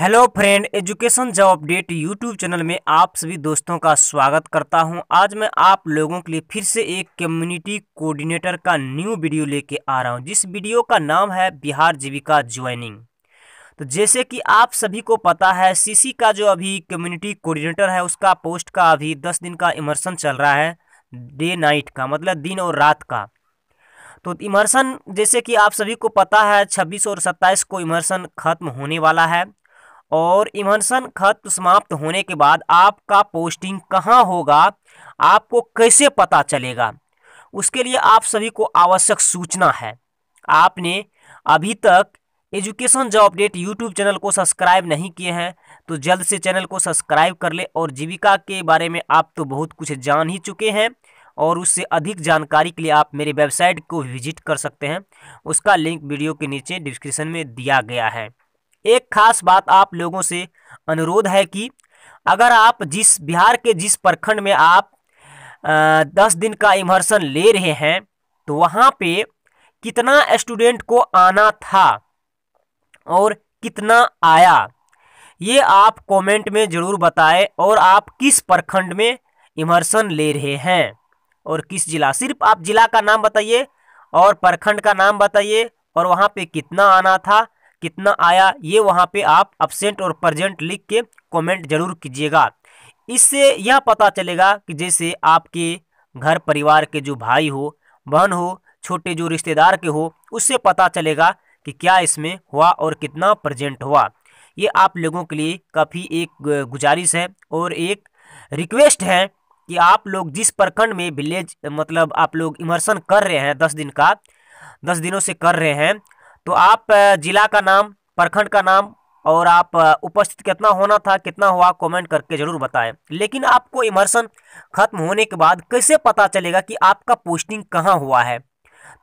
hello friend education job update YouTube channel में आप सभी दोस्तों का स्वागत करता हूं आज मैं आप लोगों के लिए फिर से एक कम्युनिटी कोऑर्डिनेटर का न्यू वीडियो लेके आ रहा हूं जिस वीडियो का नाम है बिहार जीविका ज्वाइनिंग तो जैसे कि आप सभी को पता है सीसी का जो अभी कम्युनिटी कोऑर्डिनेटर है उसका पोस्ट का अभी दस दिन का इमर्सन चल रहा है डे नाइट का मतलब दिन और रात का तो इमर्सन जैसे कि आप सभी को पता है 26 और 27 को इमर्सन खत्म होने वाला है और इमरसन खत समाप्त होने के बाद आपका पोस्टिंग कहाँ होगा आपको कैसे पता चलेगा उसके लिए आप सभी को आवश्यक सूचना है आपने अभी तक education job update YouTube channel को सब्सक्राइब नहीं किए हैं तो जल्द से चैनल को सब्सक्राइब कर ले और जीविका के बारे में आप तो बहुत कुछ जान ही चुके हैं और उससे अधिक जानकारी के लिए आप मेरे वेबसाइट को विजिट कर सकते हैं उसका लिंक वीडियो के नीचे डिस्क्रिप्शन में दिया गया है एक खास बात आप लोगों से अनुरोध है कि अगर आप जिस बिहार के जिस प्रखंड में आप आ, दस दिन का इमर्सन ले रहे हैं तो वहाँ पे कितना स्टूडेंट को आना था और कितना आया ये आप कमेंट में ज़रूर बताएं और आप किस प्रखंड में इमर्सन ले रहे हैं और किस जिला सिर्फ आप जिला का नाम बताइए और प्रखंड का नाम बताइए और वहाँ पे कितना आना था कितना आया ये वहाँ पे आप अपसेंट और प्रजेंट लिख के कमेंट जरूर कीजिएगा इससे यह पता चलेगा कि जैसे आपके घर परिवार के जो भाई हो बहन हो छोटे जो रिश्तेदार के हो उससे पता चलेगा कि क्या इसमें हुआ और कितना प्रजेंट हुआ ये आप लोगों के लिए काफ़ी एक गुजारिश है और एक रिक्वेस्ट है कि आप लोग जिस प्रखंड में विलेज मतलब आप लोग इमर्सन कर रहे हैं दस दिन का दस दिनों से कर रहे हैं तो आप जिला का नाम प्रखंड का नाम और आप उपस्थित कितना होना था कितना हुआ कमेंट करके जरूर बताएं लेकिन आपको इमर्शन खत्म होने के बाद कैसे पता चलेगा कि आपका पोस्टिंग कहाँ हुआ है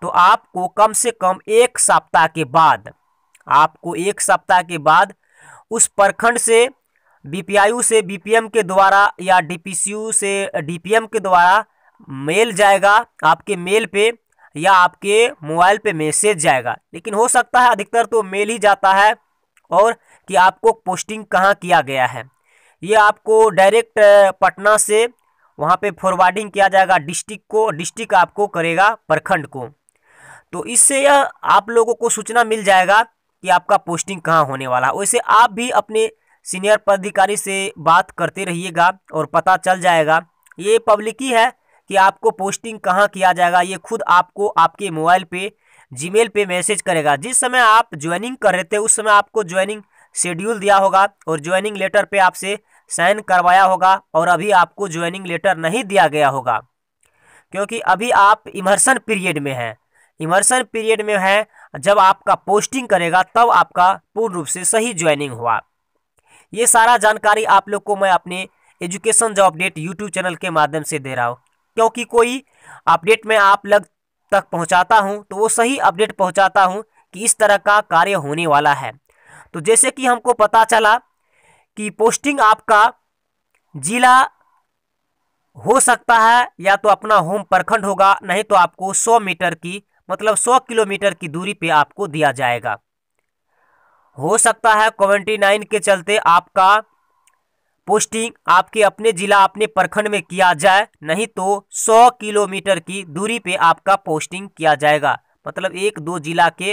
तो आपको कम से कम एक सप्ताह के बाद आपको एक सप्ताह के बाद उस प्रखंड से बी से बी के द्वारा या डी से डी के द्वारा मेल जाएगा आपके मेल पे या आपके मोबाइल पे मैसेज जाएगा लेकिन हो सकता है अधिकतर तो मेल ही जाता है और कि आपको पोस्टिंग कहाँ किया गया है ये आपको डायरेक्ट पटना से वहाँ पे फॉरवर्डिंग किया जाएगा डिस्ट्रिक्ट को डिस्ट्रिक्ट आपको करेगा प्रखंड को तो इससे यह आप लोगों को सूचना मिल जाएगा कि आपका पोस्टिंग कहाँ होने वाला है वैसे आप भी अपने सीनियर पदाधिकारी से बात करते रहिएगा और पता चल जाएगा ये पब्लिक ही है कि आपको पोस्टिंग कहाँ किया जाएगा ये खुद आपको आपके मोबाइल पे जीमेल पे मैसेज करेगा जिस समय आप ज्वाइनिंग कर रहे थे उस समय आपको ज्वाइनिंग शेड्यूल दिया होगा और ज्वाइनिंग लेटर पे आपसे साइन करवाया होगा और अभी आपको ज्वाइनिंग लेटर नहीं दिया गया होगा क्योंकि अभी आप इमर्सन पीरियड में हैं इमर्सन पीरियड में है जब आपका पोस्टिंग करेगा तब आपका पूर्ण रूप से सही ज्वाइनिंग हुआ ये सारा जानकारी आप लोग को मैं अपने education job update YouTube channel के माध्यम से दे रहा हूँ क्योंकि कोई अपडेट में आप लग तक पहुंचाता हूं तो वो सही अपडेट पहुंचाता हूं कि इस तरह का कार्य होने वाला है तो जैसे कि हमको पता चला कि पोस्टिंग आपका जिला हो सकता है या तो अपना होम प्रखंड होगा नहीं तो आपको 100 मीटर की मतलब 100 किलोमीटर की दूरी पे आपको दिया जाएगा हो सकता है कोवेंटी नाइन के चलते आपका पोस्टिंग आपके अपने जिला अपने प्रखंड में किया जाए नहीं तो 100 किलोमीटर की दूरी पे आपका पोस्टिंग किया जाएगा मतलब एक दो जिला के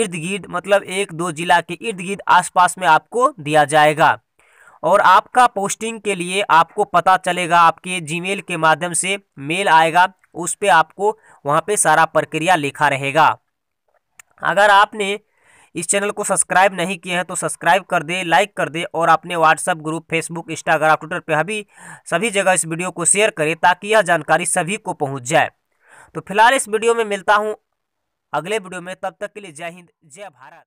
इर्द गिर्द मतलब एक दो जिला के इर्द गिर्द आसपास में आपको दिया जाएगा और आपका पोस्टिंग के लिए आपको पता चलेगा आपके जीमेल के माध्यम से मेल आएगा उस पर आपको वहाँ पे सारा प्रक्रिया लिखा रहेगा अगर आपने इस चैनल को सब्सक्राइब नहीं किए हैं तो सब्सक्राइब कर दे लाइक कर दे और अपने WhatsApp group Facebook Instagram Twitter पर अभी सभी जगह इस वीडियो को शेयर करें ताकि यह जानकारी सभी को पहुँच जाए तो फिलहाल इस वीडियो में मिलता हूँ अगले वीडियो में तब तक के लिए जय हिंद जय भारत